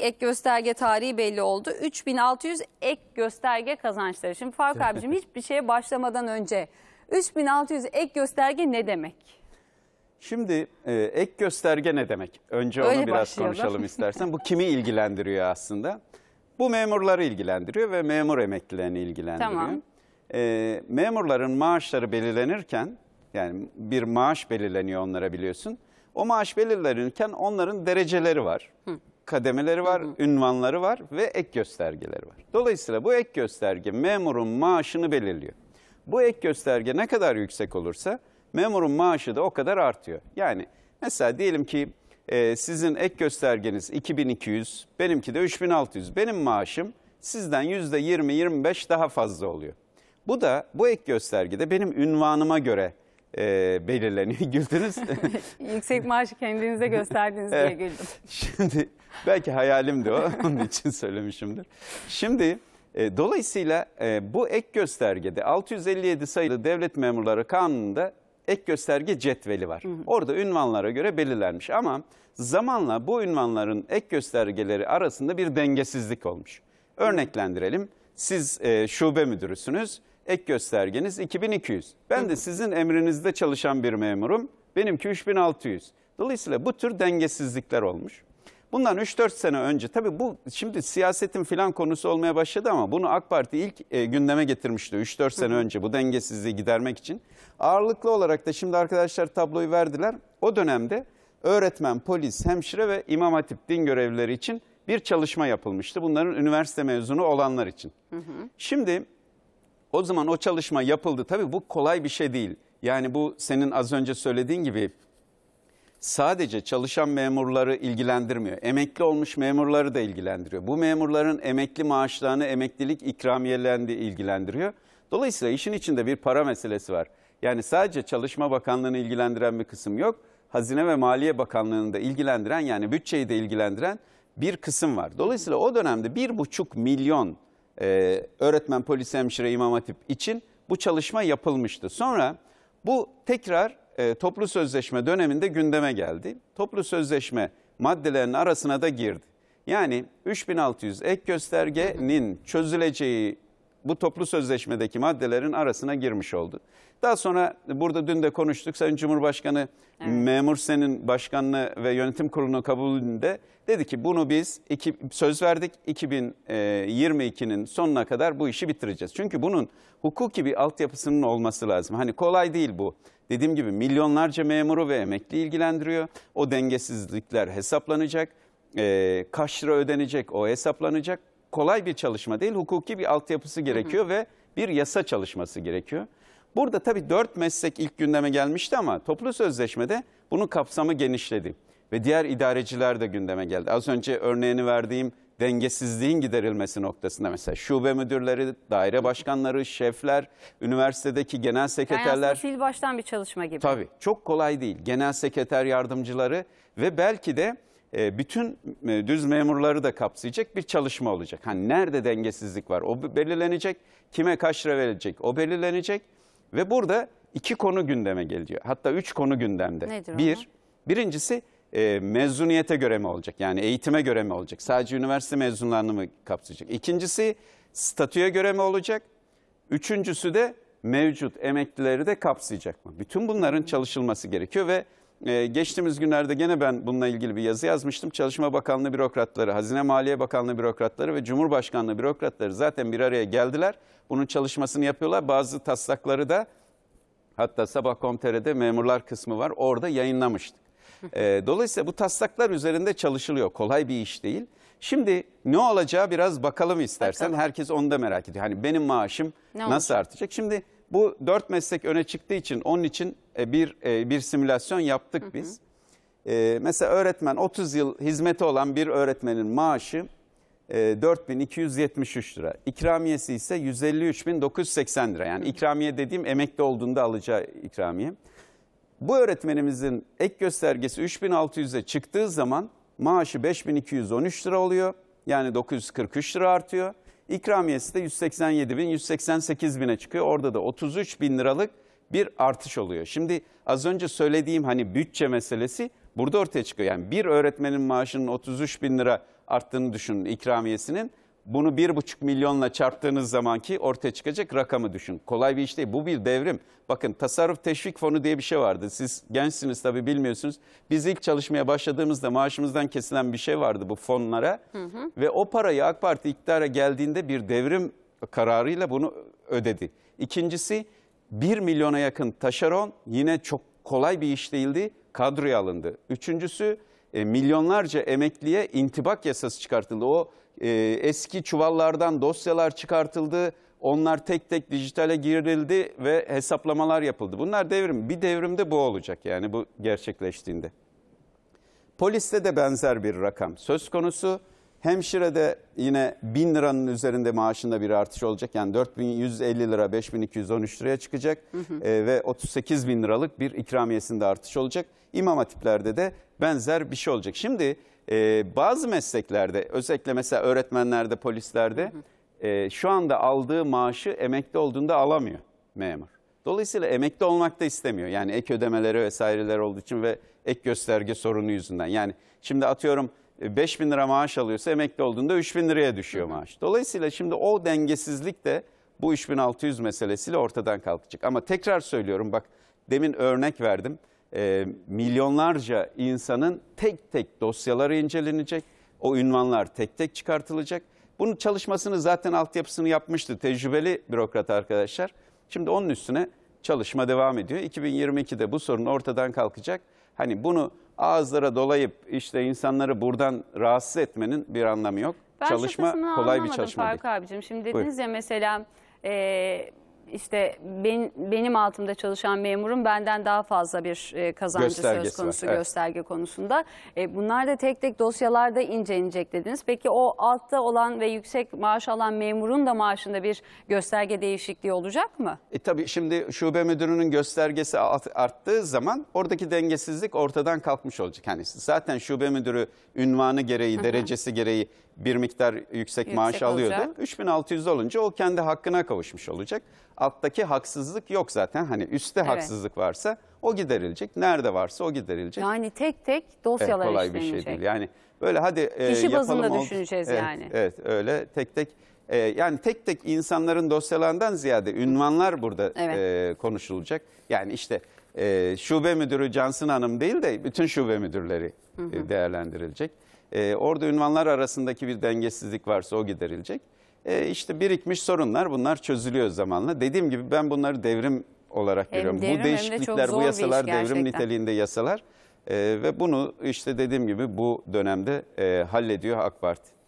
ek gösterge tarihi belli oldu. 3600 ek gösterge kazançları. Şimdi Faruk abicim hiçbir şeye başlamadan önce 3600 ek gösterge ne demek? Şimdi e, ek gösterge ne demek? Önce Öyle onu biraz başlayalım. konuşalım istersen. Bu kimi ilgilendiriyor aslında? Bu memurları ilgilendiriyor ve memur emeklilerini ilgilendiriyor. Tamam. E, memurların maaşları belirlenirken, yani bir maaş belirleniyor onlara biliyorsun. O maaş belirlenirken onların dereceleri var. Hı kademeleri var, hı hı. ünvanları var ve ek göstergeleri var. Dolayısıyla bu ek gösterge memurun maaşını belirliyor. Bu ek gösterge ne kadar yüksek olursa memurun maaşı da o kadar artıyor. Yani mesela diyelim ki e, sizin ek göstergeniz 2200, benimki de 3600. Benim maaşım sizden %20-25 daha fazla oluyor. Bu da bu ek göstergede benim ünvanıma göre e, belirleniyor. Güldünüz. Yüksek maaşı kendinize gösterdiniz diye güldüm. Şimdi belki hayalimdi o. Onun için söylemişimdir. Şimdi e, dolayısıyla e, bu ek göstergede 657 sayılı devlet memurları kanununda ek gösterge cetveli var. Orada ünvanlara göre belirlenmiş ama zamanla bu ünvanların ek göstergeleri arasında bir dengesizlik olmuş. Örneklendirelim. Siz e, şube müdürüsünüz ek göstergeniz 2200. Ben de sizin emrinizde çalışan bir memurum. Benimki 3600. Dolayısıyla bu tür dengesizlikler olmuş. Bundan 3-4 sene önce tabii bu şimdi siyasetin filan konusu olmaya başladı ama bunu AK Parti ilk e, gündeme getirmişti 3-4 sene önce bu dengesizliği gidermek için. Ağırlıklı olarak da şimdi arkadaşlar tabloyu verdiler. O dönemde öğretmen, polis, hemşire ve imam hatip din görevlileri için bir çalışma yapılmıştı. Bunların üniversite mezunu olanlar için. Hı hı. Şimdi o zaman o çalışma yapıldı. Tabii bu kolay bir şey değil. Yani bu senin az önce söylediğin gibi sadece çalışan memurları ilgilendirmiyor. Emekli olmuş memurları da ilgilendiriyor. Bu memurların emekli maaşlarını, emeklilik ikramiyelerini ilgilendiriyor. Dolayısıyla işin içinde bir para meselesi var. Yani sadece Çalışma Bakanlığı'nı ilgilendiren bir kısım yok. Hazine ve Maliye Bakanlığı'nı da ilgilendiren yani bütçeyi de ilgilendiren bir kısım var. Dolayısıyla o dönemde 1,5 milyon e, öğretmen, polis, hemşire, imam hatip için bu çalışma yapılmıştı. Sonra bu tekrar e, toplu sözleşme döneminde gündeme geldi. Toplu sözleşme maddelerinin arasına da girdi. Yani 3600 ek göstergenin çözüleceği bu toplu sözleşmedeki maddelerin arasına girmiş oldu. Daha sonra burada dün de konuştuk. Sayın Cumhurbaşkanı evet. Memur Sen'in başkanlığı ve yönetim kurulunu kabulünde dedi ki bunu biz iki, söz verdik 2022'nin e, sonuna kadar bu işi bitireceğiz. Çünkü bunun hukuki bir altyapısının olması lazım. Hani kolay değil bu. Dediğim gibi milyonlarca memuru ve emekli ilgilendiriyor. O dengesizlikler hesaplanacak. E, kaç lira ödenecek o hesaplanacak kolay bir çalışma değil. Hukuki bir altyapısı gerekiyor hı hı. ve bir yasa çalışması gerekiyor. Burada tabii dört meslek ilk gündeme gelmişti ama toplu sözleşmede bunun kapsamı genişledi. Ve diğer idareciler de gündeme geldi. Az önce örneğini verdiğim dengesizliğin giderilmesi noktasında mesela şube müdürleri, daire başkanları, şefler, üniversitedeki genel sekreterler. Yani sil baştan bir çalışma gibi. Tabii çok kolay değil. Genel sekreter yardımcıları ve belki de e, bütün e, düz memurları da kapsayacak bir çalışma olacak. Hani nerede dengesizlik var o belirlenecek, kime kaç lira verecek o belirlenecek ve burada iki konu gündeme geliyor. Hatta üç konu gündemde. Nedir bir, birincisi e, mezuniyete göre mi olacak? Yani eğitime göre mi olacak? Sadece üniversite mezunlarını mı kapsayacak? İkincisi statüye göre mi olacak? Üçüncüsü de mevcut emeklileri de kapsayacak mı? Bütün bunların çalışılması gerekiyor ve ee, geçtiğimiz günlerde gene ben bununla ilgili bir yazı yazmıştım. Çalışma Bakanlığı bürokratları, Hazine Maliye Bakanlığı bürokratları ve Cumhurbaşkanlığı bürokratları zaten bir araya geldiler. Bunun çalışmasını yapıyorlar. Bazı taslakları da hatta sabah komterede memurlar kısmı var. Orada yayınlamıştık. Ee, dolayısıyla bu taslaklar üzerinde çalışılıyor. Kolay bir iş değil. Şimdi ne olacağı biraz bakalım istersen. Bakalım. Herkes onu da merak ediyor. Hani benim maaşım ne nasıl olacak? artacak? Şimdi bu dört meslek öne çıktığı için onun için e, bir e, bir simülasyon yaptık hı hı. biz. E, mesela öğretmen 30 yıl hizmeti olan bir öğretmenin maaşı 4273 lira. İkramiyesi ise 153.980 lira. Yani ikramiye dediğim emekli olduğunda alacağı ikramiye. Bu öğretmenimizin ek göstergesi 3600'e çıktığı zaman maaşı 5213 lira oluyor. Yani 943 lira artıyor. İkramiyesi de 187 bin, 188 bine çıkıyor. Orada da 33 bin liralık bir artış oluyor. Şimdi az önce söylediğim hani bütçe meselesi burada ortaya çıkıyor. Yani bir öğretmenin maaşının 33 bin lira arttığını düşünün ikramiyesinin. Bunu bir buçuk milyonla çarptığınız zamanki ortaya çıkacak rakamı düşün. Kolay bir iş değil. Bu bir devrim. Bakın tasarruf teşvik fonu diye bir şey vardı. Siz gençsiniz tabii bilmiyorsunuz. Biz ilk çalışmaya başladığımızda maaşımızdan kesilen bir şey vardı bu fonlara. Hı hı. Ve o parayı AK Parti iktidara geldiğinde bir devrim kararıyla bunu ödedi. İkincisi 1 milyona yakın taşeron yine çok kolay bir iş değildi. Kadroya alındı. Üçüncüsü e, milyonlarca emekliye intibak yasası çıkartıldı. O e, eski çuvallardan dosyalar çıkartıldı. Onlar tek tek dijitale girildi ve hesaplamalar yapıldı. Bunlar devrim. Bir devrimde bu olacak yani bu gerçekleştiğinde. Poliste de benzer bir rakam söz konusu. Hemşire'de yine 1000 liranın üzerinde maaşında bir artış olacak. Yani 4150 lira 5213 liraya çıkacak hı hı. E, ee, ve 38 bin liralık bir ikramiyesinde artış olacak. İmam hatiplerde de benzer bir şey olacak. Şimdi e, bazı mesleklerde özellikle mesela öğretmenlerde, polislerde hı hı. E, şu anda aldığı maaşı emekli olduğunda alamıyor memur. Dolayısıyla emekli olmak da istemiyor. Yani ek ödemeleri vesaireler olduğu için ve ek gösterge sorunu yüzünden. Yani şimdi atıyorum 5 e, bin lira maaş alıyorsa emekli olduğunda 3 bin liraya düşüyor maaş. Dolayısıyla şimdi o dengesizlik de bu 3600 meselesiyle ortadan kalkacak. Ama tekrar söylüyorum bak demin örnek verdim. E, milyonlarca insanın tek tek dosyaları incelenecek. O ünvanlar tek tek çıkartılacak. Bunun çalışmasını zaten altyapısını yapmıştı tecrübeli bürokrat arkadaşlar. Şimdi onun üstüne çalışma devam ediyor. 2022'de bu sorun ortadan kalkacak. Hani bunu ağızlara dolayıp işte insanları buradan rahatsız etmenin bir anlamı yok. Ben çalışma kolay bir çalışma. Faruk değil. abicim şimdi dediniz Buyur. ya mesela e, işte ben, benim altımda çalışan memurun benden daha fazla bir e, kazancı söz konusu var, evet. gösterge konusunda. E, bunlar da tek tek dosyalarda incelenecek dediniz. Peki o altta olan ve yüksek maaş alan memurun da maaşında bir gösterge değişikliği olacak mı? E, tabii şimdi şube müdürünün göstergesi arttığı zaman oradaki dengesizlik ortadan kalkmış olacak. Yani zaten şube müdürü ünvanı gereği, derecesi gereği bir miktar yüksek, yüksek maaş alıyordu. Olacak. 3600 olunca o kendi hakkına kavuşmuş olacak. Alttaki haksızlık yok zaten. Hani üstte evet. haksızlık varsa o giderilecek. Nerede varsa o giderilecek. Yani tek tek dosyalar evet, eh, kolay bir şey değil. Yani böyle hadi e, Kişi yapalım. bazında düşüneceğiz evet, yani. Evet öyle tek tek e, yani tek tek insanların dosyalarından ziyade ünvanlar burada evet. e, konuşulacak. Yani işte e, şube müdürü Cansın Hanım değil de bütün şube müdürleri hı hı. E, değerlendirilecek. E, orada ünvanlar arasındaki bir dengesizlik varsa o giderilecek. E, işte birikmiş sorunlar bunlar çözülüyor zamanla. Dediğim gibi ben bunları devrim olarak hem görüyorum. Devrim, bu değişiklikler, de bu yasalar devrim niteliğinde yasalar. E, ve bunu işte dediğim gibi bu dönemde e, hallediyor AK Parti.